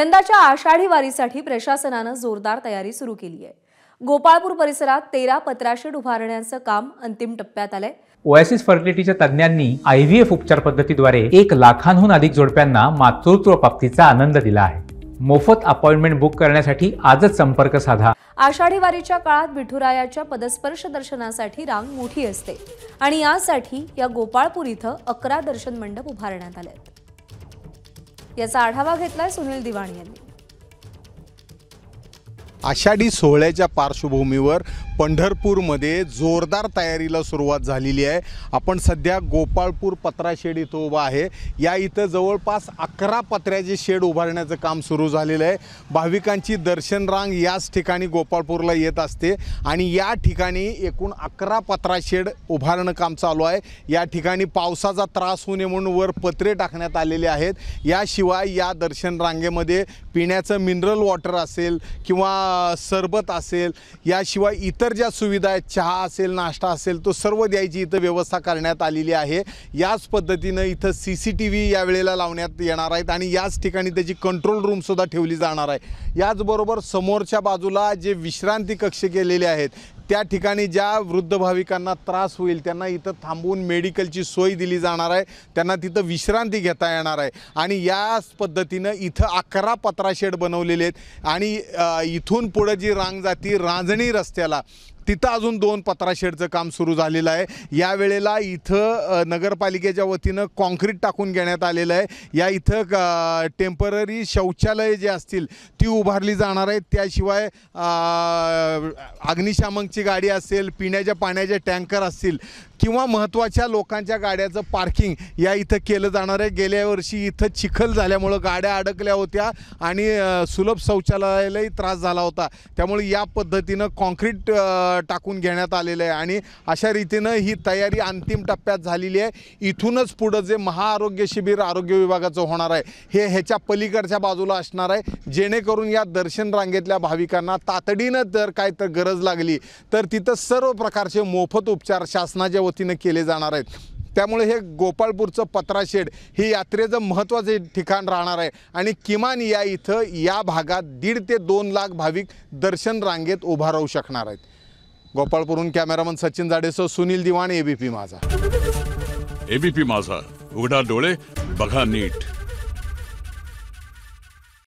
यंदाच्या आषाढी वारीसाठी प्रशासनानं जोरदार तयारी सुरू केली आहे गोपाळपूर परिसरात तेरा पत्राशेड उभारण्याचं काम अंतिम टप्प्यात आलंय ओएसिस फर्टिलिटीच्या तज्ज्ञांनी एफ उपचार पद्धतीद्वारे एक लाखांहून अधिक जोडप्यांना मातृत्व प्राप्तीचा आनंद दिला आहे मोफत अपॉइंटमेंट बुक करण्यासाठी आजच संपर्क साधा आषाढी वारीच्या काळात विठुरायाच्या पदस्पर्श दर्शनासाठी रांग मोठी असते आणि यासाठी या गोपाळपूर इथं अकरा दर्शन मंडप उभारण्यात आले याचा आढावा घेतलाय सुनील दिवाणी यांनी आषाढी सोहळ्याच्या पार्श्वभूमीवर पंढरपूरमध्ये जोरदार तयारीला सुरुवात झालेली आहे आपण सध्या गोपाळपूर पत्रा शेड इथं उभा आहे या इथं जवळपास अकरा पत्र्याचे शेड उभारण्याचं काम सुरू झालेलं आहे भाविकांची दर्शन रांग याच ठिकाणी गोपाळपूरला येत असते आणि या ठिकाणी एकूण अकरा पत्रा शेड उभारणं काम चालू आहे या ठिकाणी पावसाचा त्रास होऊ नये म्हणून वर पत्रे टाकण्यात आलेले आहेत याशिवाय या दर्शन रांगेमध्ये पिण्याचं मिनरल वॉटर असेल किंवा सरबत असेल याशिवाय इतर इतर ज्या सुविधा आहेत चहा असेल नाश्ता असेल तो सर्व द्यायची इथं व्यवस्था करण्यात आलेली आहे याच पद्धतीनं इथं सी सी टी व्ही यावेळेला लावण्यात येणार आहेत आणि याच ठिकाणी त्याची कंट्रोल रूमसुद्धा ठेवली जाणार आहे याचबरोबर समोरच्या बाजूला जे विश्रांती कक्ष केलेले आहेत त्या ठिकाणी ज्या वृद्ध भाविकांना त्रास होईल त्यांना इथं थांबवून मेडिकलची सोय दिली जाणार आहे त्यांना तिथं विश्रांती घेता येणार आहे आणि याच पद्धतीनं इथं अकरा पत्राशेड बनवलेले आहेत आणि इथून पुढं जी रांग जाती रांजणी रस्त्याला तिथं अजून दोन पत्रा शेडचं काम सुरू झालेलं आहे यावेळेला इथं नगरपालिकेच्या वतीनं कॉन्क्रीट टाकून घेण्यात आलेलं आहे या इथं क टेम्पररी शौचालय जे असतील ती उभारली जाणार आहेत त्याशिवाय अग्निशामकची गाडी असेल पिण्याच्या पाण्याचे टँकर असतील किंवा महत्त्वाच्या लोकांच्या गाड्याचं पार्किंग या इथं केलं जाणार आहे गेल्या वर्षी इथं चिखल झाल्यामुळं गाड्या अडकल्या होत्या आणि सुलभ शौचालयालाही त्रास झाला होता त्यामुळे या पद्धतीनं कॉन्क्रीट टाकून घेण्यात आलेलं आहे आणि अशा रीतीनं ही तयारी अंतिम टप्प्यात झालेली आहे इथूनच पुढं जे महाआरोग्य शिबिर आरोग्य विभागाचं होणार आहे हे ह्याच्या पलीकडच्या बाजूला असणार आहे जेणेकरून या दर्शन रांगेतल्या भाविकांना तातडीनं जर काय तर गरज लागली तर तिथं सर्व प्रकारचे मोफत उपचार शासनाच्या वतीनं केले जाणार आहेत त्यामुळे हे गोपाळपूरचं पत्राशेड हे यात्रेचं महत्त्वाचे ठिकाण राहणार आहे आणि किमान या इथं या भागात दीड ते दोन लाख भाविक दर्शन रांगेत उभा राहू शकणार आहेत गोपाळपूरहून कॅमेरामन सचिन जाडेसो सुनील दिवाण एबीपी माझा एबीपी माझा उघडा डोळे बघा नीट